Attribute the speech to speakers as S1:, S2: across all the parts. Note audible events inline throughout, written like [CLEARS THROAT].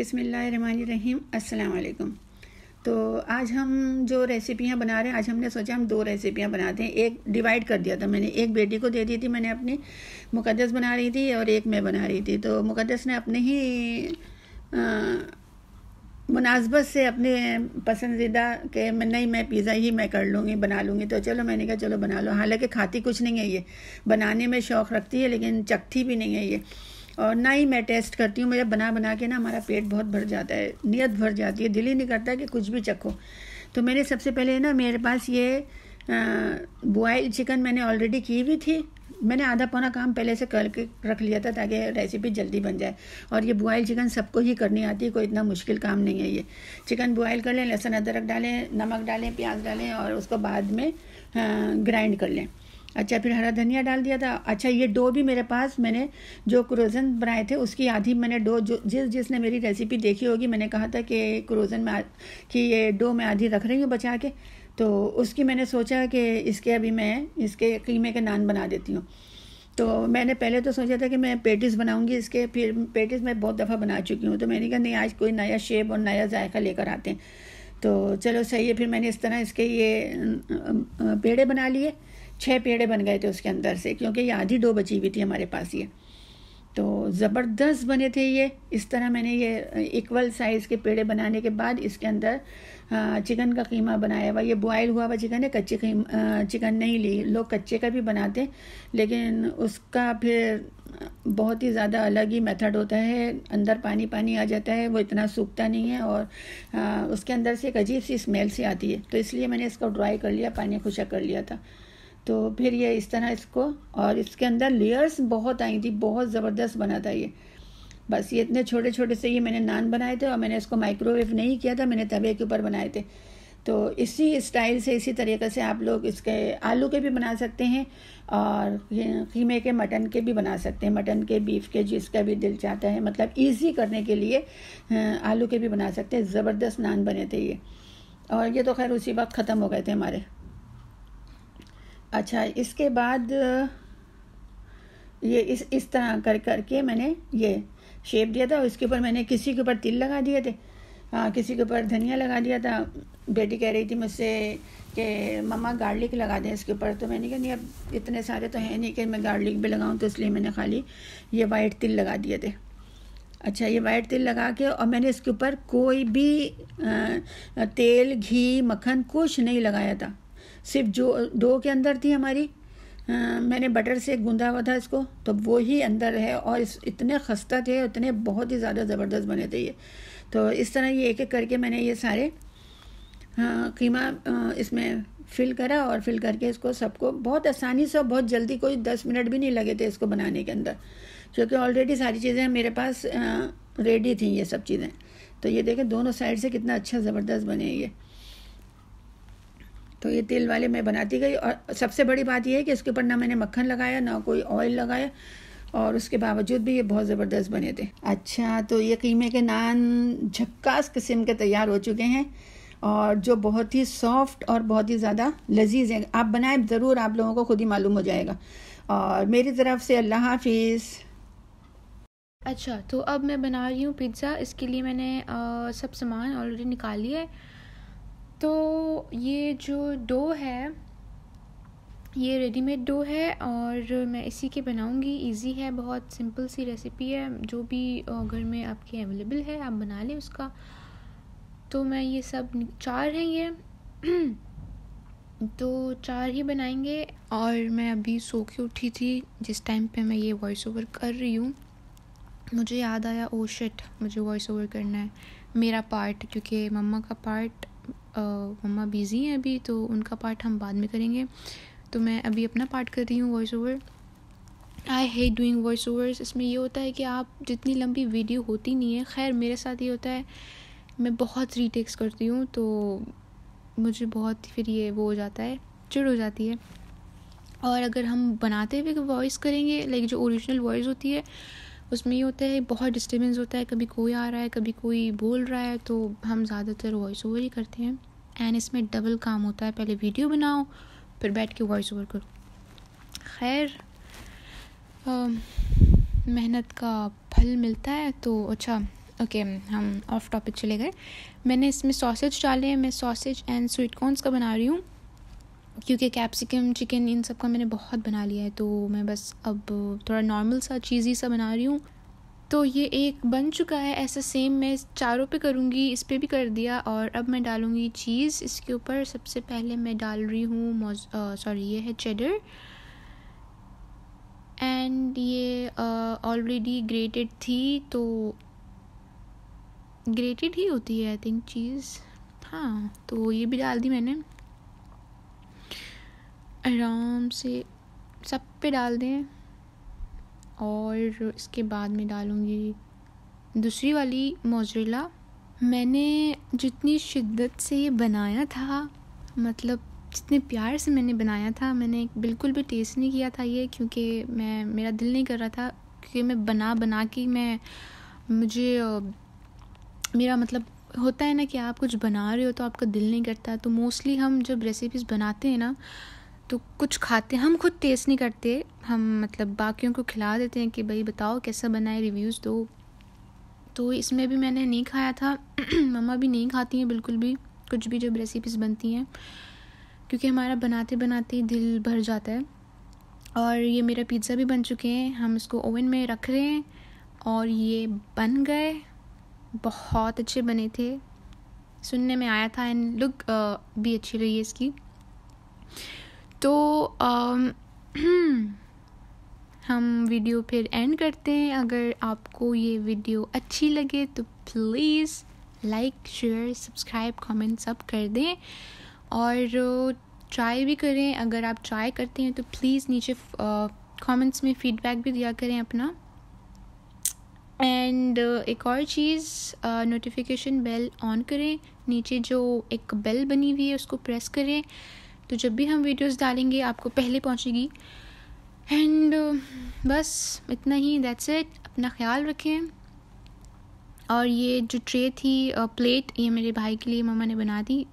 S1: बिसमीम् अल्लाम तो आज हम जो रेसिपियाँ बना रहे हैं आज हमने सोचा हम दो रेसिपियाँ बनाते हैं एक डिवाइड कर दिया था मैंने एक बेटी को दे दी थी मैंने अपनी मुकदस बना रही थी और एक मैं बना रही थी तो मुकदस ने अपने ही मुनासबत से अपने पसंदीदा के मैं नहीं मैं पिज़्ज़ा ही मैं कर लूँगी बना लूँगी तो चलो मैंने कहा चलो बना लो हालांकि खाती कुछ नहीं है ये बनाने में शौक़ रखती है लेकिन चखती भी नहीं है ये और ना ही मैं टेस्ट करती हूँ मेरा बना बना के ना हमारा पेट बहुत भर जाता है नियत भर जाती है दिल ही नहीं करता कि कुछ भी चखो तो मैंने सबसे पहले ना मेरे पास ये बॉयल चिकन मैंने ऑलरेडी की हुई थी मैंने आधा पौना काम पहले से करके रख लिया था ताकि रेसिपी जल्दी बन जाए और ये बॉयल चिकन सबको ही करनी आती है कोई इतना मुश्किल काम नहीं है ये चिकन बॉयल कर लें लहसुन अदरक डालें नमक डालें प्याज डालें और उसको बाद में ग्राइंड कर लें अच्छा फिर हरा धनिया डाल दिया था अच्छा ये डो भी मेरे पास मैंने जो क्रोजन बनाए थे उसकी आधी मैंने डो जो जिस जिसने मेरी रेसिपी देखी होगी मैंने कहा था कि क्रोजन में कि ये डो मैं आधी रख रही हूँ बचा के तो उसकी मैंने सोचा कि इसके अभी मैं इसके कीमे के नान बना देती हूँ तो मैंने पहले तो सोचा था कि मैं पेटिस बनाऊंगी इसके फिर पेटिस मैं बहुत दफ़ा बना चुकी हूँ तो मैंने कहा नहीं आज कोई नया शेप और नया जायका लेकर आते हैं तो चलो सही है फिर मैंने इस तरह इसके ये पेड़े बना लिए छः पेड़े बन गए थे उसके अंदर से क्योंकि ये आधी डो बची हुई थी हमारे पास ये तो ज़बरदस्त बने थे ये इस तरह मैंने ये इक्वल साइज़ के पेड़े बनाने के बाद इसके अंदर चिकन का कीमा बनाया हुआ ये बॉयल हुआ हुआ चिकन है कच्चे चिकन नहीं ली लोग कच्चे का भी बनाते लेकिन उसका फिर बहुत ही ज़्यादा अलग ही मेथड होता है अंदर पानी पानी आ जाता है वो इतना सूखता नहीं है और उसके अंदर से एक अजीब सी स्मेल सी आती है तो इसलिए मैंने इसको ड्राई कर लिया पानी खुशक कर लिया था तो फिर ये इस तरह इसको और इसके अंदर लेयर्स बहुत आई थी बहुत ज़बरदस्त बना था ये बस ये इतने छोटे छोटे से ये मैंने नान बनाए थे और मैंने इसको माइक्रोवेव नहीं किया था मैंने तवे के ऊपर बनाए थे तो इसी स्टाइल से इसी तरीके से आप लोग इसके आलू के भी बना सकते हैं और खीमे के मटन के भी बना सकते हैं मटन के बीफ के जिसका भी दिल चाहता है मतलब इजी करने के लिए आलू के भी बना सकते हैं ज़बरदस्त नान बने थे ये और ये तो खैर उसी वक्त ख़त्म हो गए थे हमारे अच्छा इसके बाद ये इस इस तरह कर करके मैंने ये शेप दिया था उसके ऊपर मैंने किसी के ऊपर तिल लगा दिए थे हाँ किसी के ऊपर धनिया लगा दिया था बेटी कह रही थी मुझसे कि मम्मा गार्लिक लगा दें इसके ऊपर तो मैंने कहा नहीं अब इतने सारे तो हैं नहीं कि मैं गार्लिक भी लगाऊं तो इसलिए मैंने खाली ये वाइट तिल लगा दिए थे अच्छा ये वाइट तिल लगा के और मैंने इसके ऊपर कोई भी आ, तेल घी मक्खन कुछ नहीं लगाया था सिर्फ जो दो के अंदर थी हमारी आ, मैंने बटर से गूंदा हुआ था इसको तो वो ही अंदर है और इस इतने खस्ता थे उतने बहुत ही ज़्यादा ज़बरदस्त बने थे ये तो इस तरह ये एक एक करके मैंने ये सारे कीमा इसमें फिल करा और फिल करके इसको सबको बहुत आसानी से और बहुत जल्दी कोई दस मिनट भी नहीं लगे थे इसको बनाने के अंदर क्योंकि ऑलरेडी सारी चीज़ें मेरे पास रेडी थी ये सब चीज़ें तो ये देखें दोनों साइड से कितना अच्छा ज़बरदस्त बने ये तो ये तेल वाले मैं बनाती गई और सबसे बड़ी बात यह है कि इसके ऊपर ना मैंने मक्खन लगाया ना कोई ऑयल लगाया और उसके बावजूद भी ये बहुत ज़बरदस्त बने थे अच्छा तो ये कीमे के नान झक्कास किस्म के तैयार हो चुके हैं और जो बहुत ही सॉफ्ट और बहुत ही ज़्यादा लजीज हैं आप बनाएं ज़रूर आप लोगों को खुद ही मालूम हो जाएगा और मेरी तरफ से अल्लाह हाफिज़ अच्छा तो अब मैं बना रही हूँ पिज़्ज़ा इसके
S2: लिए मैंने आ, सब सामान ऑलरेडी निकाल लिया है तो ये जो डो है ये रेडीमेड डो है और मैं इसी के बनाऊंगी इजी है बहुत सिंपल सी रेसिपी है जो भी घर में आपके अवेलेबल है आप बना लें उसका तो मैं ये सब चार हैं ये [CLEARS THROAT] तो चार ही बनाएंगे और मैं अभी सो के उठी थी जिस टाइम पे मैं ये वॉइस ओवर कर रही हूँ मुझे याद आया ओ oh शिट मुझे वॉइस ओवर करना है मेरा पार्ट क्योंकि मम्मा का पार्ट मम्मा बिज़ी हैं अभी तो उनका पार्ट हम बाद में करेंगे तो मैं अभी अपना पार्ट कर रही हूँ voice over I hate doing voice overs इसमें ये होता है कि आप जितनी लंबी वीडियो होती नहीं है खैर मेरे साथ ये होता है मैं बहुत रीटेक्स करती हूँ तो मुझे बहुत फिर ये वो हो जाता है चिड़ हो जाती है और अगर हम बनाते हुए वॉइस करेंगे लाइक जो ओरिजिनल वॉइस होती है उसमें ये होता है बहुत डिस्टर्बेंस होता है कभी कोई आ रहा है कभी कोई बोल रहा है तो हम ज़्यादातर वॉइस ओवर ही करते हैं एंड इसमें डबल काम होता है पहले वीडियो बनाओ फिर बैठ के वॉइस ओवर करो खैर मेहनत का फल मिलता है तो अच्छा ओके okay, हम ऑफ टॉपिक चले गए मैंने इसमें सॉसेज डाले हैं मैं सॉसेज एंड स्वीट कॉर्नस का बना रही हूँ क्योंकि कैप्सिकम चिकन इन सब का मैंने बहुत बना लिया है तो मैं बस अब थोड़ा नॉर्मल सा चीज़ ही सा बना रही हूँ तो ये एक बन चुका है ऐसा सेम मैं चारों पे करूँगी इस पर भी कर दिया और अब मैं डालूँगी चीज़ इसके ऊपर सबसे पहले मैं डाल रही हूँ सॉरी ये है चेडर एंड ये ऑलरेडी uh, ग्रेटेड थी तो ग्रेटेड ही होती है आई थिंक चीज़ हाँ तो ये भी डाल दी मैंने आराम से सब पे डाल दें और इसके बाद में डालूँगी दूसरी वाली मोजरेला मैंने जितनी शिद्दत से ये बनाया था मतलब जितने प्यार से मैंने बनाया था मैंने बिल्कुल भी टेस्ट नहीं किया था ये क्योंकि मैं मेरा दिल नहीं कर रहा था क्योंकि मैं बना बना के मैं मुझे मेरा मतलब होता है ना कि आप कुछ बना रहे हो तो आपका दिल नहीं करता तो मोस्टली हम जब रेसिपीज़ बनाते हैं ना तो कुछ खाते हम खुद टेस्ट नहीं करते हम मतलब बाकियों को खिला देते हैं कि भाई बताओ कैसा बना है रिव्यूज़ दो तो इसमें भी मैंने नहीं खाया था [CLEARS THROAT] मम्मा भी नहीं खाती हैं बिल्कुल भी कुछ भी जब रेसिपीज़ बनती हैं क्योंकि हमारा बनाते बनाते ही दिल भर जाता है और ये मेरा पिज़्ज़ा भी बन चुके हैं हम इसको ओवन में रख रहे हैं और ये बन गए बहुत अच्छे बने थे सुनने में आया था एंड लुक भी अच्छी रही है इसकी तो [CLEARS THROAT] हम वीडियो फिर एंड करते हैं अगर आपको ये वीडियो अच्छी लगे तो please like share subscribe comment सब कर दें और ट्राई भी करें अगर आप ट्राई करते हैं तो प्लीज़ नीचे कमेंट्स में फीडबैक भी दिया करें अपना एंड uh, एक और चीज़ नोटिफिकेशन बेल ऑन करें नीचे जो एक बेल बनी हुई है उसको प्रेस करें तो जब भी हम वीडियोस डालेंगे आपको पहले पहुंचेगी एंड बस इतना ही दैट्स इट अपना ख्याल रखें और ये जो ट्रे थी प्लेट ये मेरे भाई के लिए मम्मा ने बना दी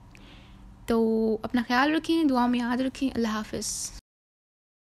S2: तो अपना ख्याल रखें दुआ में याद रखें अल्लाह हाफिज़